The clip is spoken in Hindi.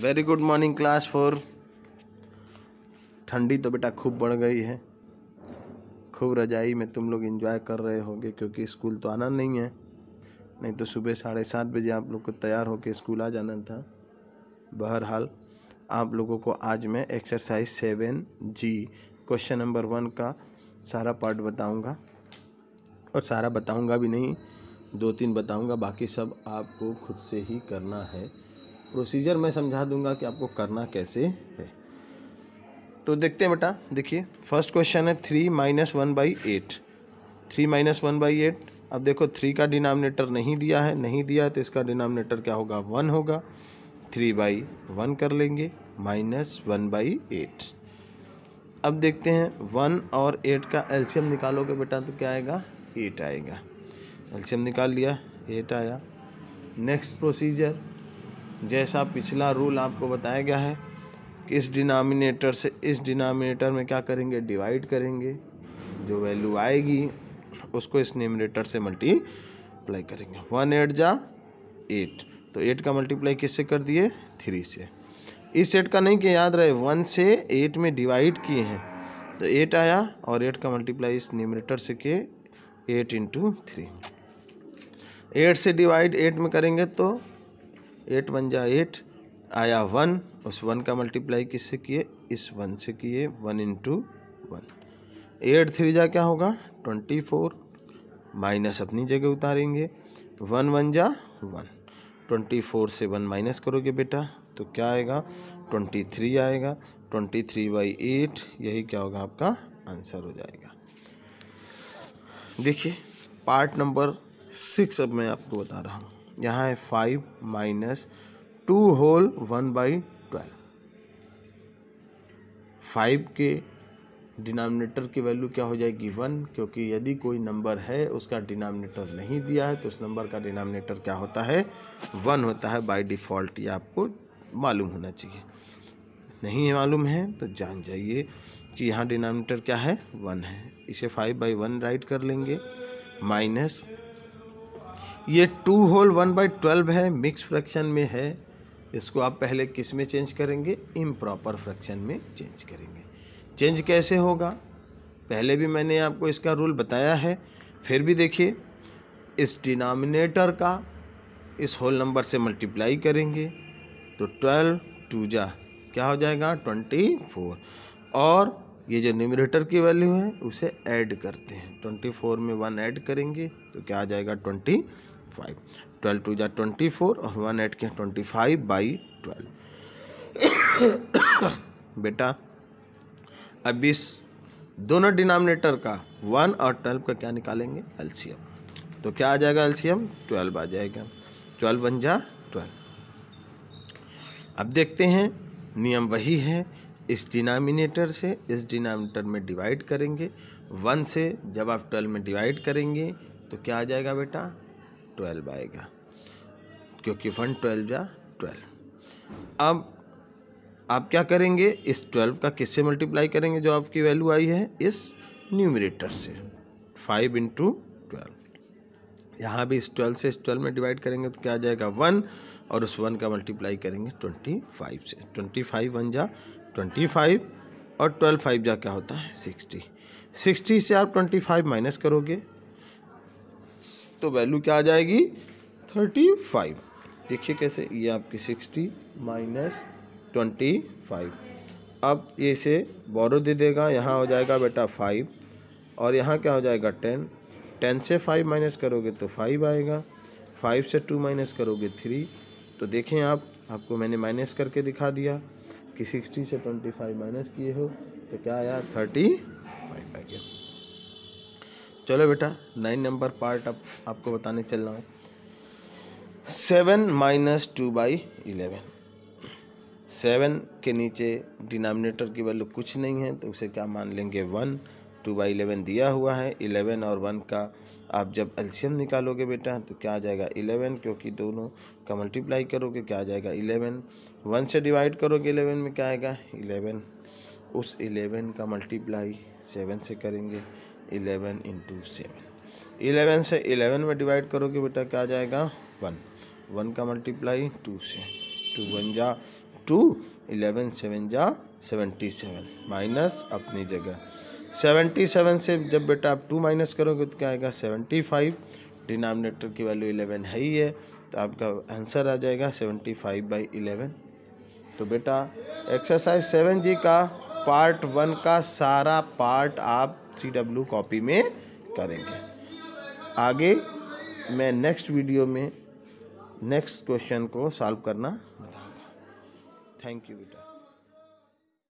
very good morning class four ठंडी तो बेटा खूब बढ़ गई है खूब रजाई में तुम लोग इन्जॉय कर रहे होगे क्योंकि स्कूल तो आना नहीं है नहीं तो सुबह साढ़े सात बजे आप लोग को तैयार होकर स्कूल आ जाना था बहरहाल आप लोगों को आज मैं exercise seven G question number one का सारा पार्ट बताऊंगा और सारा बताऊंगा भी नहीं दो तीन बताऊंगा बाकी सब आपको खुद से ही करना है प्रोसीजर मैं समझा दूंगा कि आपको करना कैसे है तो देखते हैं बेटा देखिए फर्स्ट क्वेश्चन है three minus one by eight three minus one by eight अब देखो थ्री का डिनोमिनेटर नहीं दिया है नहीं दिया है तो इसका डिनामिनेटर क्या होगा वन होगा थ्री बाई वन कर लेंगे माइनस वन बाई एट अब देखते हैं वन और एट का एल्शियम निकालोगे बेटा तो क्या आएगा एट आएगा एल्शियम निकाल लिया एट आया नेक्स्ट प्रोसीजर जैसा पिछला रूल आपको बताया गया है कि इस डिनामिनेटर से इस डिनिनेटर में क्या करेंगे डिवाइड करेंगे जो वैल्यू आएगी उसको इस न्यूमिनेटर से मल्टीप्लाई करेंगे वन एट जा एट तो एट का मल्टीप्लाई किससे कर दिए थ्री से इस एट का नहीं किया याद रहे वन से एट में डिवाइड किए हैं तो एट आया और एट का मल्टीप्लाई इस न्यूमिनेटर से किए एट इंटू थ्री एट से डिवाइड एट में करेंगे तो एट वन जा एट आया वन उस वन का मल्टीप्लाई किससे किए इस वन से किए one into one eight three जा क्या होगा ट्वेंटी फोर माइनस अपनी जगह उतारेंगे वन वन जा वन ट्वेंटी फोर से वन माइनस करोगे बेटा तो क्या आएगा ट्वेंटी थ्री आएगा ट्वेंटी थ्री बाई एट यही क्या होगा आपका आंसर हो जाएगा देखिए पार्ट नंबर सिक्स अब मैं आपको बता रहा हूँ यहाँ है five minus two whole one by twelve five के डिनोमिनेटर की वैल्यू क्या हो जाएगी वन क्योंकि यदि कोई नंबर है उसका डिनोमिनेटर नहीं दिया है तो उस नंबर का डिनोमिनेटर क्या होता है वन होता है बाय डिफ़ॉल्ट ये आपको मालूम होना चाहिए नहीं मालूम है तो जान जाइए कि यहाँ डिनोमिनेटर क्या है वन है इसे फाइव बाई वन राइट कर लेंगे माइनस ये two whole one by twelve है मिक्स फ्रैक्शन में है इसको आप पहले किस में चेंज करेंगे इम्प्रॉपर फ्रैक्शन में चेंज करेंगे चेंज कैसे होगा पहले भी मैंने आपको इसका रूल बताया है फिर भी देखिए इस डिनामिनेटर का इस होल नंबर से मल्टीप्लाई करेंगे तो ट्वेल्व टू जा क्या हो जाएगा ट्वेंटी फोर और ये जो न्यूमिनेटर की वैल्यू है उसे ऐड करते हैं ट्वेंटी फोर में वन ऐड करेंगे तो क्या आ जाएगा ट्वेंटी फाइव ट्वेल्व टू ज़ा ट्वेंटी फोर और वन एट के ट्वेंटी फाइव बाई ट्वेल्व बेटा अब इस दोनों डिनोमिनेटर का वन और ट्वेल्व का क्या निकालेंगे एलसीएम तो क्या आ जाएगा एलसीएम ट्वेल्व आ जाएगा ट्वेल्व वन जा ट्वेल्व अब देखते हैं नियम वही है इस डिनोमिनेटर से इस डिनोमिनेटर में डिवाइड करेंगे वन से जब आप ट्वेल्व में डिवाइड करेंगे तो क्या आ जाएगा बेटा ट्वेल्व आएगा क्योंकि वन ट्वेल्व या ट्वेल्व अब आप क्या करेंगे इस ट्वेल्व का किससे मल्टीप्लाई करेंगे जो आपकी वैल्यू आई है इस न्यूमिनेटर से फाइव इंटू ट्वेल्व यहाँ भी इस ट्वेल्व से इस ट्वेल्व में डिवाइड करेंगे तो क्या आ जाएगा वन और उस वन का मल्टीप्लाई करेंगे ट्वेंटी फाइव से ट्वेंटी फाइव वन जा ट्वेंटी फाइव और ट्वेल्व फाइव जा क्या होता है सिक्सटी सिक्सटी से आप ट्वेंटी फाइव माइनस करोगे तो वैल्यू क्या आ जाएगी थर्टी फाइव देखिए कैसे ये आपकी सिक्सटी माइनस ट्वेंटी फाइव अब ये इसे बोरो दे देगा यहाँ हो जाएगा बेटा फाइव और यहाँ क्या हो जाएगा टेन टेन से फाइव माइनस करोगे तो फाइव आएगा फाइव से टू माइनस करोगे थ्री तो देखें आप आपको मैंने माइनस करके दिखा दिया कि सिक्सटी से ट्वेंटी फाइव माइनस किए हो तो क्या आया थर्टी चलो बेटा नाइन नंबर पार्ट अब आपको बताने चल रहा हूँ seven minus two by eleven seven के नीचे डिनोमिनेटर की वैल्यू कुछ नहीं है तो उसे क्या मान लेंगे वन टू बाई इलेवन दिया हुआ है इलेवन और वन का आप जब एल्शियम निकालोगे बेटा तो क्या आ जाएगा इलेवन क्योंकि दोनों का मल्टीप्लाई करोगे क्या आ जाएगा इलेवन वन से डिवाइड करोगे इलेवन में क्या आएगा इलेवन उस एलेवन का मल्टीप्लाई सेवन से करेंगे एलेवन इंटू सेवन एलेवन से एलेवन में डिवाइड करोगे बेटा क्या आ जाएगा वन वन का मल्टीप्लाई टू से टू वन जा टू एलेवन सेवन जा सेवेंटी सेवन माइनस अपनी जगह सेवेंटी सेवन से जब बेटा आप टू माइनस करोगे तो क्या आएगा सेवेंटी फाइव डिनामिनेटर की वैल्यू इलेवन है ही है तो आपका आंसर आ जाएगा सेवेंटी फाइव बाई इलेवन तो बेटा एक्सरसाइज सेवन जी का पार्ट वन का सारा पार्ट आप सी डब्ल्यू कॉपी में करेंगे आगे मैं नेक्स्ट वीडियो में नेक्स्ट क्वेश्चन को सॉल्व करना बताऊंगा थैंक यू बेटा